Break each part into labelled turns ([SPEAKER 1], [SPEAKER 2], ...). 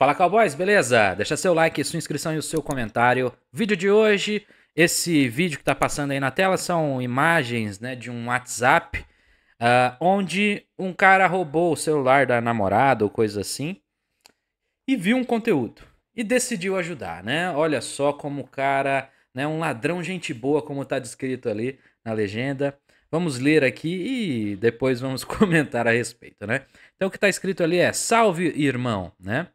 [SPEAKER 1] Fala Cowboys, beleza? Deixa seu like, sua inscrição e o seu comentário. Vídeo de hoje, esse vídeo que está passando aí na tela são imagens né, de um WhatsApp uh, onde um cara roubou o celular da namorada ou coisa assim e viu um conteúdo e decidiu ajudar, né? Olha só como o cara, né, um ladrão gente boa como está descrito ali na legenda. Vamos ler aqui e depois vamos comentar a respeito, né? Então o que está escrito ali é: "Salve, irmão", né?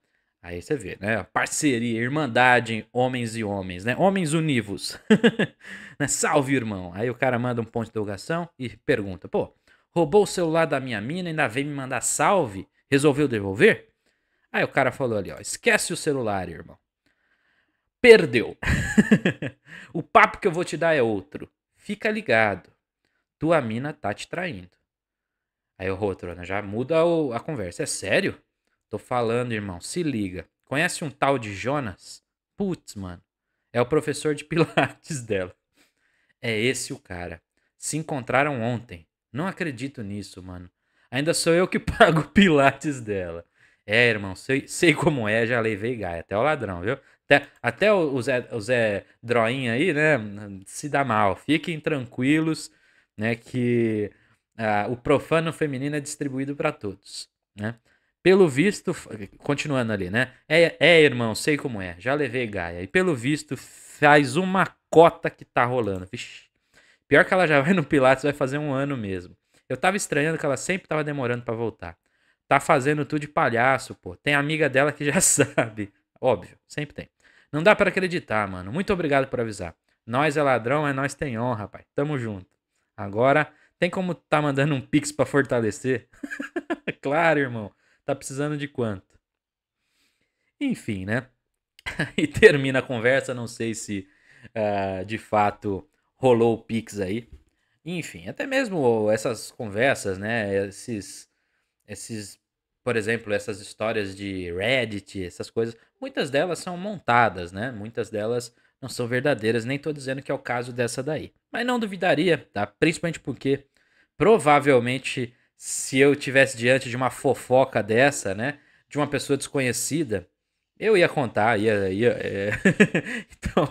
[SPEAKER 1] Aí você vê, né? Parceria, irmandade, homens e homens, né? Homens univos. né? Salve, irmão. Aí o cara manda um ponto de interrogação e pergunta: pô, roubou o celular da minha mina, e ainda veio me mandar salve? Resolveu devolver? Aí o cara falou ali: ó, esquece o celular, irmão. Perdeu. o papo que eu vou te dar é outro. Fica ligado. Tua mina tá te traindo. Aí o outro, né? Já muda o, a conversa. É sério? Tô falando, irmão, se liga. Conhece um tal de Jonas? Putz, mano. É o professor de Pilates dela. É esse o cara. Se encontraram ontem. Não acredito nisso, mano. Ainda sou eu que pago o Pilates dela. É, irmão, sei, sei como é, já levei gaia. Até o ladrão, viu? Até, até o, Zé, o Zé Droinha aí, né? Se dá mal. Fiquem tranquilos, né? Que ah, o profano feminino é distribuído para todos, né? Pelo visto, continuando ali, né? É, é, irmão, sei como é. Já levei Gaia. E pelo visto, faz uma cota que tá rolando. Vixe. Pior que ela já vai no Pilates, vai fazer um ano mesmo. Eu tava estranhando que ela sempre tava demorando para voltar. Tá fazendo tudo de palhaço, pô. Tem amiga dela que já sabe. Óbvio, sempre tem. Não dá para acreditar, mano. Muito obrigado por avisar. Nós é ladrão, é nós tem honra, pai. Tamo junto. Agora, tem como tá mandando um pix para fortalecer? claro, irmão. Tá precisando de quanto? Enfim, né? e termina a conversa, não sei se uh, de fato rolou o Pix aí. Enfim, até mesmo essas conversas, né? Esses, esses, por exemplo, essas histórias de Reddit, essas coisas, muitas delas são montadas, né? Muitas delas não são verdadeiras, nem tô dizendo que é o caso dessa daí. Mas não duvidaria, tá? Principalmente porque provavelmente se eu tivesse diante de uma fofoca dessa, né? De uma pessoa desconhecida, eu ia contar, ia. ia é... então,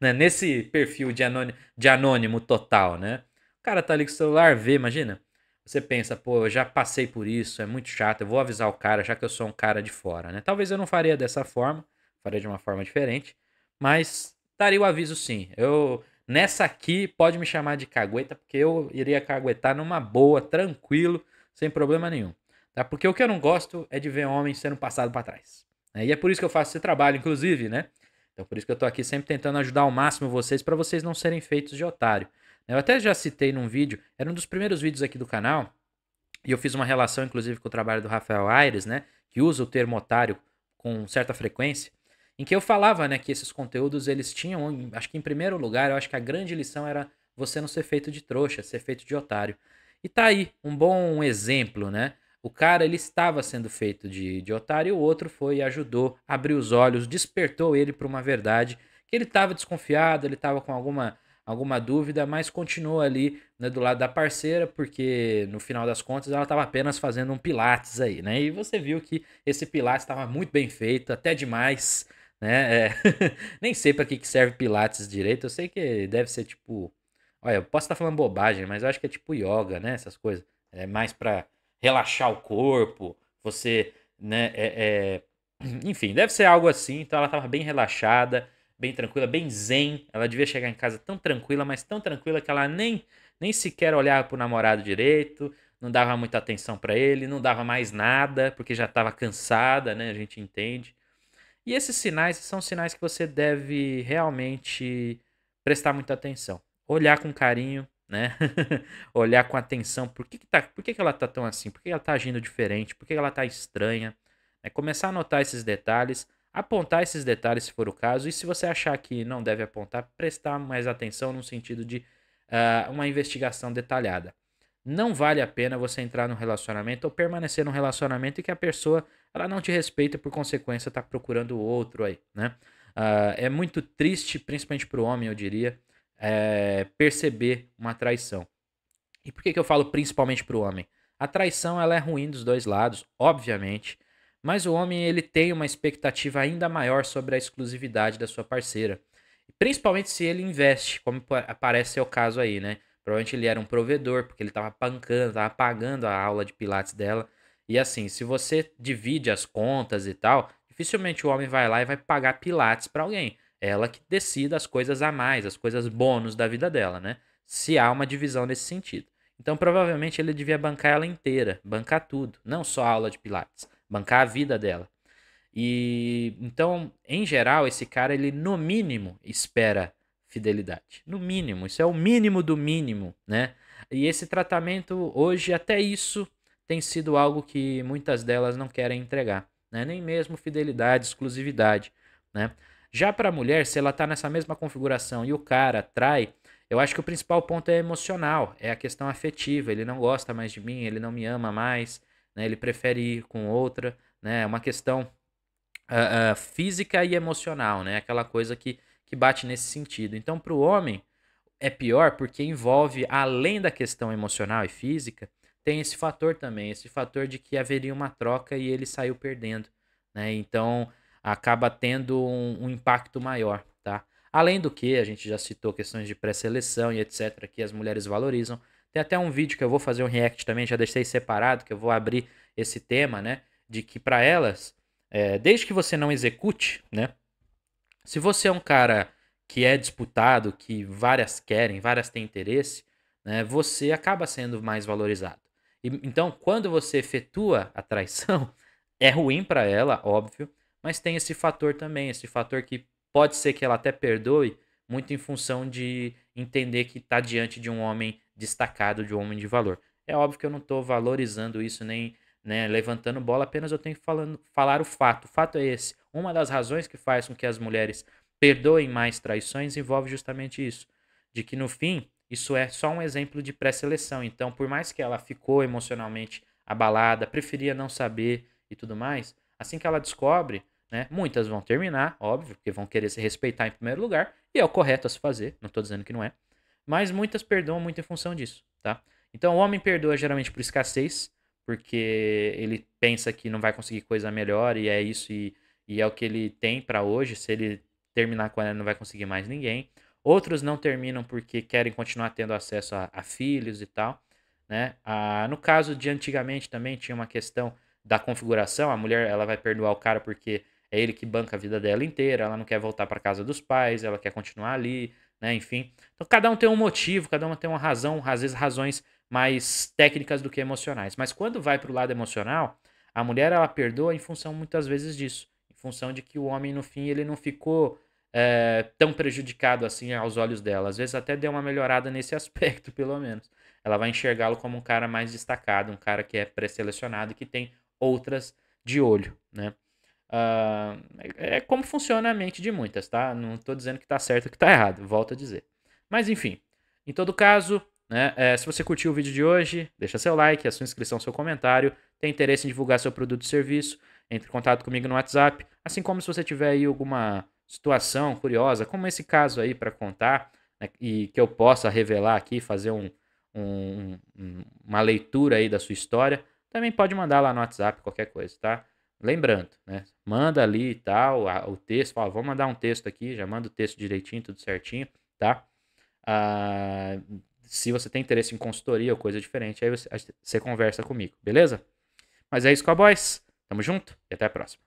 [SPEAKER 1] né, nesse perfil de anônimo, de anônimo total, né? O cara tá ali com o celular, vê, imagina. Você pensa, pô, eu já passei por isso, é muito chato, eu vou avisar o cara, já que eu sou um cara de fora, né? Talvez eu não faria dessa forma, faria de uma forma diferente, mas daria o aviso sim. Eu Nessa aqui, pode me chamar de cagueta, porque eu iria caguetar numa boa, tranquilo, sem problema nenhum. Tá? Porque o que eu não gosto é de ver homem sendo passado para trás. Né? E é por isso que eu faço esse trabalho, inclusive, né? Então por isso que eu tô aqui sempre tentando ajudar ao máximo vocês, para vocês não serem feitos de otário. Né? Eu até já citei num vídeo, era um dos primeiros vídeos aqui do canal, e eu fiz uma relação, inclusive, com o trabalho do Rafael Aires, né? Que usa o termo otário com certa frequência em que eu falava, né, que esses conteúdos eles tinham, acho que em primeiro lugar, eu acho que a grande lição era você não ser feito de trouxa, ser feito de otário. E tá aí um bom exemplo, né? O cara ele estava sendo feito de, de otário, o outro foi e ajudou, abriu os olhos, despertou ele para uma verdade que ele estava desconfiado, ele estava com alguma alguma dúvida, mas continuou ali né, do lado da parceira, porque no final das contas ela estava apenas fazendo um pilates aí, né? E você viu que esse pilates estava muito bem feito, até demais, né? É. Nem sei para que, serve Pilates direito. Eu sei que deve ser tipo. Olha, eu posso estar tá falando bobagem, mas eu acho que é tipo yoga, né? Essas coisas. É mais para relaxar o corpo, você, né? É, é... Enfim, deve ser algo assim. Então ela tava bem relaxada, bem tranquila, bem zen. Ela devia chegar em casa tão tranquila, mas tão tranquila que ela nem, nem sequer olhava pro namorado direito, não dava muita atenção para ele, não dava mais nada, porque já tava cansada, né? A gente entende. E esses sinais são sinais que você deve realmente prestar muita atenção. Olhar com carinho, né? Olhar com atenção. Por que, que, tá, por que, que ela tá tão assim? Por que ela tá agindo diferente? Por que ela tá estranha? É começar a notar esses detalhes, apontar esses detalhes se for o caso. E se você achar que não deve apontar, prestar mais atenção no sentido de uh, uma investigação detalhada não vale a pena você entrar num relacionamento ou permanecer num relacionamento em que a pessoa ela não te respeita e por consequência tá procurando outro aí, né? Uh, é muito triste, principalmente para o homem, eu diria, é, perceber uma traição. E por que, que eu falo principalmente para o homem? A traição ela é ruim dos dois lados, obviamente, mas o homem ele tem uma expectativa ainda maior sobre a exclusividade da sua parceira, principalmente se ele investe, como parece ser o caso aí, né? Provavelmente ele era um provedor, porque ele estava pancando, estava pagando a aula de Pilates dela. E assim, se você divide as contas e tal, dificilmente o homem vai lá e vai pagar Pilates para alguém. É ela que decida as coisas a mais, as coisas bônus da vida dela, né? Se há uma divisão nesse sentido. Então, provavelmente ele devia bancar ela inteira, bancar tudo, não só a aula de Pilates, bancar a vida dela. E então, em geral, esse cara ele no mínimo espera fidelidade. No mínimo, isso é o mínimo do mínimo, né? E esse tratamento hoje, até isso, tem sido algo que muitas delas não querem entregar, né? Nem mesmo fidelidade, exclusividade, né? Já para a mulher, se ela está nessa mesma configuração e o cara trai, eu acho que o principal ponto é emocional, é a questão afetiva. Ele não gosta mais de mim, ele não me ama mais, né? ele prefere ir com outra. Né? É né? uma questão uh, uh, física e emocional, né? aquela coisa que que bate nesse sentido. Então, para o homem, é pior porque envolve, além da questão emocional e física, tem esse fator também, esse fator de que haveria uma troca e ele saiu perdendo. Né? Então, acaba tendo um, um impacto maior. Tá? Além do que, a gente já citou questões de pré-seleção e etc., que as mulheres valorizam. Tem até um vídeo que eu vou fazer um react também, já deixei separado, que eu vou abrir esse tema, né? De que para elas, é, desde que você não execute, né? Se você é um cara que é disputado, que várias querem, várias têm interesse, né, você acaba sendo mais valorizado. E, então, quando você efetua a traição, é ruim para ela, óbvio, mas tem esse fator também, esse fator que pode ser que ela até perdoe, muito em função de entender que está diante de um homem destacado, de um homem de valor. É óbvio que eu não estou valorizando isso nem né? Levantando bola, apenas eu tenho que falando, falar o fato. O fato é esse. Uma das razões que faz com que as mulheres perdoem mais traições envolve justamente isso. De que no fim, isso é só um exemplo de pré-seleção. Então, por mais que ela ficou emocionalmente abalada, preferia não saber e tudo mais, assim que ela descobre, né? Muitas vão terminar, óbvio, porque vão querer se respeitar em primeiro lugar, e é o correto a se fazer, não estou dizendo que não é. Mas muitas perdoam muito em função disso, tá? Então o homem perdoa geralmente por escassez, porque ele pensa que não vai conseguir coisa melhor e é isso e, e é o que ele tem para hoje. Se ele terminar com ela, não vai conseguir mais ninguém. Outros não terminam porque querem continuar tendo acesso a, a filhos e tal. Né? Ah, no caso de antigamente também tinha uma questão da configuração. A mulher ela vai perdoar o cara porque é ele que banca a vida dela inteira. Ela não quer voltar para casa dos pais, ela quer continuar ali, né? Enfim, então cada um tem um motivo, cada um tem uma razão, às vezes razões mais técnicas do que emocionais. Mas quando vai para o lado emocional, a mulher ela perdoa em função muitas vezes disso, em função de que o homem no fim ele não ficou é, tão prejudicado assim aos olhos dela. Às vezes até deu uma melhorada nesse aspecto, pelo menos. Ela vai enxergá-lo como um cara mais destacado, um cara que é pré-selecionado e que tem outras de olho, né? Uh, é como funciona a mente de muitas, tá? Não estou dizendo que está certo ou que está errado, volto a dizer. Mas enfim, em todo caso, né? É, se você curtiu o vídeo de hoje, deixa seu like, a sua inscrição, seu comentário. Tem interesse em divulgar seu produto e serviço, entre em contato comigo no WhatsApp. Assim como se você tiver aí alguma situação curiosa, como esse caso aí para contar, né? e que eu possa revelar aqui, fazer um, um, uma leitura aí da sua história, também pode mandar lá no WhatsApp qualquer coisa, tá? Lembrando, né? Manda ali e tal, a, o texto, fala, vou mandar um texto aqui, já manda o texto direitinho, tudo certinho, tá? Ah, se você tem interesse em consultoria ou coisa diferente, aí você, você conversa comigo, beleza? Mas é isso, cowboys. Tamo junto e até a próxima.